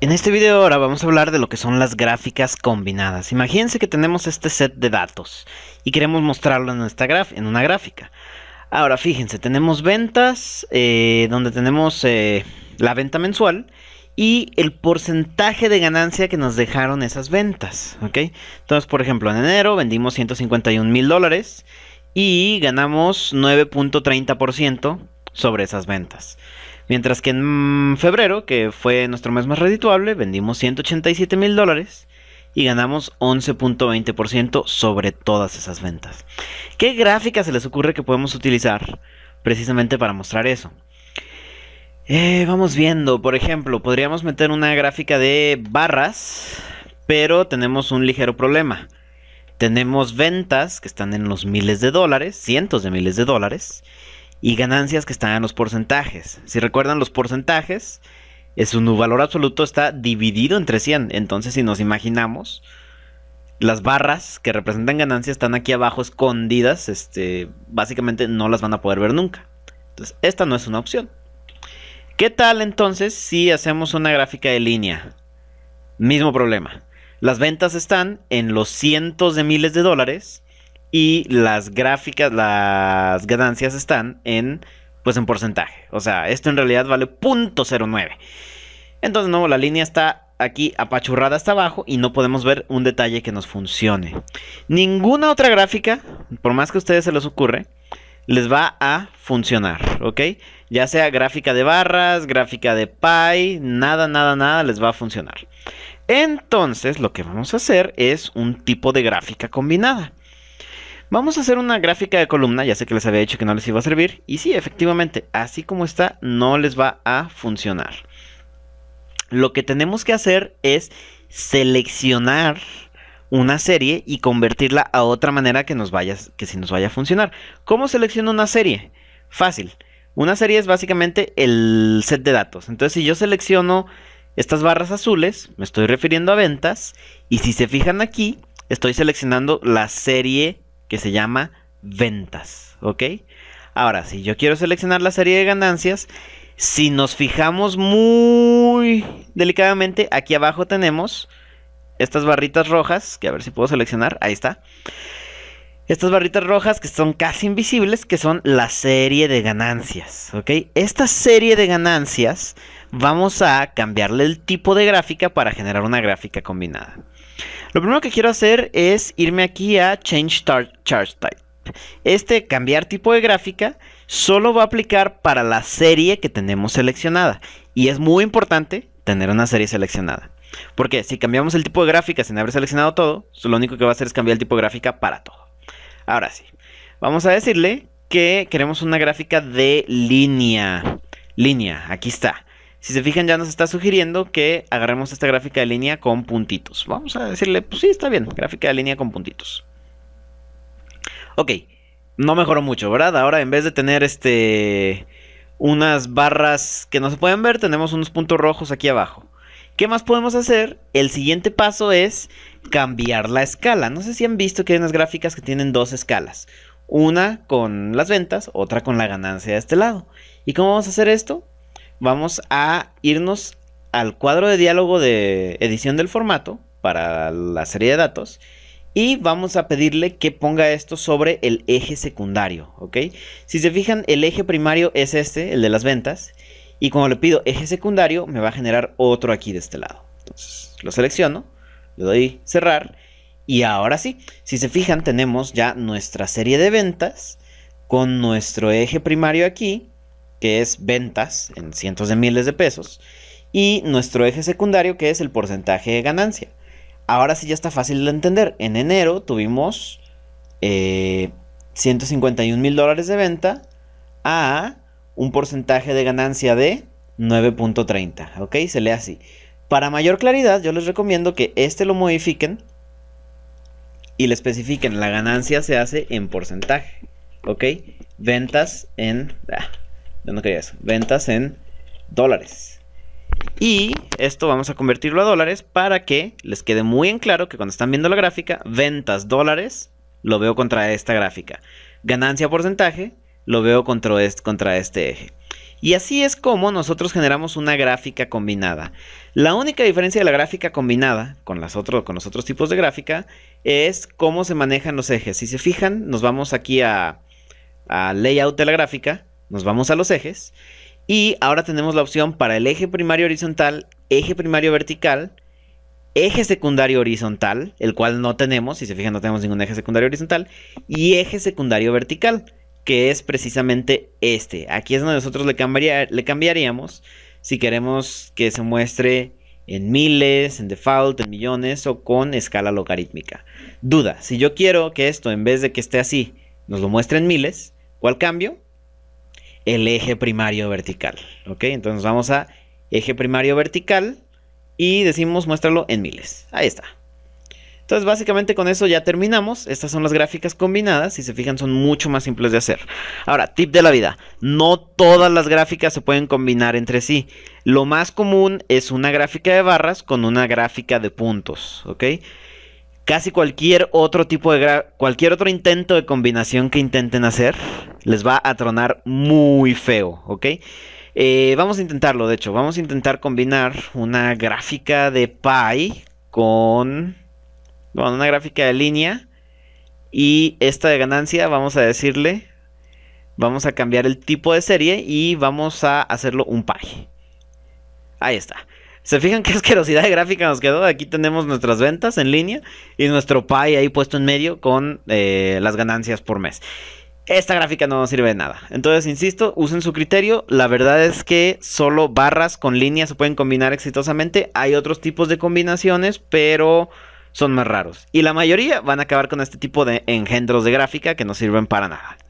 En este video ahora vamos a hablar de lo que son las gráficas combinadas. Imagínense que tenemos este set de datos y queremos mostrarlo en, en una gráfica. Ahora fíjense, tenemos ventas eh, donde tenemos eh, la venta mensual y el porcentaje de ganancia que nos dejaron esas ventas. ¿ok? Entonces, por ejemplo, en enero vendimos 151 mil dólares y ganamos 9.30% sobre esas ventas. Mientras que en febrero, que fue nuestro mes más redituable, vendimos 187 mil dólares y ganamos 11.20% sobre todas esas ventas. ¿Qué gráfica se les ocurre que podemos utilizar precisamente para mostrar eso? Eh, vamos viendo, por ejemplo, podríamos meter una gráfica de barras, pero tenemos un ligero problema. Tenemos ventas que están en los miles de dólares, cientos de miles de dólares, y ganancias que están en los porcentajes. Si recuerdan los porcentajes, eh, su valor absoluto está dividido entre 100. Entonces, si nos imaginamos, las barras que representan ganancias están aquí abajo escondidas. Este, básicamente no las van a poder ver nunca. Entonces, esta no es una opción. ¿Qué tal entonces si hacemos una gráfica de línea? Mismo problema. Las ventas están en los cientos de miles de dólares y las gráficas, las ganancias están en pues en porcentaje. O sea, esto en realidad vale 0.09. Entonces, no, la línea está aquí apachurrada hasta abajo y no podemos ver un detalle que nos funcione. Ninguna otra gráfica, por más que a ustedes se les ocurre, les va a funcionar, ¿ok? Ya sea gráfica de barras, gráfica de pie, nada, nada, nada les va a funcionar. Entonces, lo que vamos a hacer es un tipo de gráfica combinada. Vamos a hacer una gráfica de columna, ya sé que les había dicho que no les iba a servir, y sí, efectivamente, así como está, no les va a funcionar. Lo que tenemos que hacer es seleccionar una serie y convertirla a otra manera que nos vaya, que si nos vaya a funcionar. ¿Cómo selecciono una serie? Fácil. Una serie es básicamente el set de datos. Entonces, si yo selecciono estas barras azules, me estoy refiriendo a ventas, y si se fijan aquí, estoy seleccionando la serie que se llama ventas, ¿ok? Ahora, si yo quiero seleccionar la serie de ganancias, si nos fijamos muy delicadamente, aquí abajo tenemos estas barritas rojas, que a ver si puedo seleccionar, ahí está. Estas barritas rojas que son casi invisibles, que son la serie de ganancias, ¿ok? Esta serie de ganancias vamos a cambiarle el tipo de gráfica para generar una gráfica combinada. Lo primero que quiero hacer es irme aquí a Change Chart Type. Este cambiar tipo de gráfica solo va a aplicar para la serie que tenemos seleccionada. Y es muy importante tener una serie seleccionada. Porque si cambiamos el tipo de gráfica sin haber seleccionado todo, lo único que va a hacer es cambiar el tipo de gráfica para todo. Ahora sí, vamos a decirle que queremos una gráfica de línea. Línea, aquí está. Si se fijan, ya nos está sugiriendo que agarremos esta gráfica de línea con puntitos. Vamos a decirle, pues sí, está bien, gráfica de línea con puntitos. Ok, no mejoró mucho, ¿verdad? Ahora en vez de tener este unas barras que no se pueden ver, tenemos unos puntos rojos aquí abajo. ¿Qué más podemos hacer? El siguiente paso es cambiar la escala. No sé si han visto que hay unas gráficas que tienen dos escalas. Una con las ventas, otra con la ganancia de este lado. ¿Y cómo vamos a hacer esto? vamos a irnos al cuadro de diálogo de edición del formato para la serie de datos y vamos a pedirle que ponga esto sobre el eje secundario, Si se fijan, el eje primario es este, el de las ventas, y cuando le pido eje secundario, me va a generar otro aquí de este lado. Entonces, lo selecciono, le doy cerrar, y ahora sí, si se fijan, tenemos ya nuestra serie de ventas con nuestro eje primario aquí, que es ventas en cientos de miles de pesos, y nuestro eje secundario, que es el porcentaje de ganancia. Ahora sí ya está fácil de entender. En enero tuvimos 151 eh, mil dólares de venta a un porcentaje de ganancia de 9.30. ¿Ok? Se lee así. Para mayor claridad, yo les recomiendo que este lo modifiquen y le especifiquen. La ganancia se hace en porcentaje. ¿Ok? Ventas en... Ah, yo no quería eso. Ventas en dólares. Y esto vamos a convertirlo a dólares para que les quede muy en claro que cuando están viendo la gráfica, ventas dólares lo veo contra esta gráfica. Ganancia porcentaje lo veo contra este, contra este eje. Y así es como nosotros generamos una gráfica combinada. La única diferencia de la gráfica combinada con, las con los otros tipos de gráfica es cómo se manejan los ejes. Si se fijan, nos vamos aquí a, a layout de la gráfica nos vamos a los ejes. Y ahora tenemos la opción para el eje primario horizontal, eje primario vertical, eje secundario horizontal, el cual no tenemos, si se fijan no tenemos ningún eje secundario horizontal, y eje secundario vertical, que es precisamente este. Aquí es donde nosotros le, le cambiaríamos si queremos que se muestre en miles, en default, en millones o con escala logarítmica. Duda, si yo quiero que esto en vez de que esté así, nos lo muestre en miles, ¿cuál cambio? el eje primario vertical. ¿Ok? Entonces vamos a eje primario vertical y decimos muéstralo en miles. Ahí está. Entonces básicamente con eso ya terminamos. Estas son las gráficas combinadas. Si se fijan son mucho más simples de hacer. Ahora, tip de la vida. No todas las gráficas se pueden combinar entre sí. Lo más común es una gráfica de barras con una gráfica de puntos. ¿Ok? Casi cualquier otro tipo de... Cualquier otro intento de combinación que intenten hacer les va a tronar muy feo, ¿ok? Eh, vamos a intentarlo, de hecho. Vamos a intentar combinar una gráfica de pie con... Bueno, una gráfica de línea. Y esta de ganancia, vamos a decirle... Vamos a cambiar el tipo de serie y vamos a hacerlo un pie. Ahí está. ¿Se fijan qué asquerosidad de gráfica nos quedó? Aquí tenemos nuestras ventas en línea y nuestro pie ahí puesto en medio con eh, las ganancias por mes esta gráfica no sirve de nada. Entonces, insisto, usen su criterio. La verdad es que solo barras con líneas se pueden combinar exitosamente. Hay otros tipos de combinaciones, pero son más raros. Y la mayoría van a acabar con este tipo de engendros de gráfica que no sirven para nada.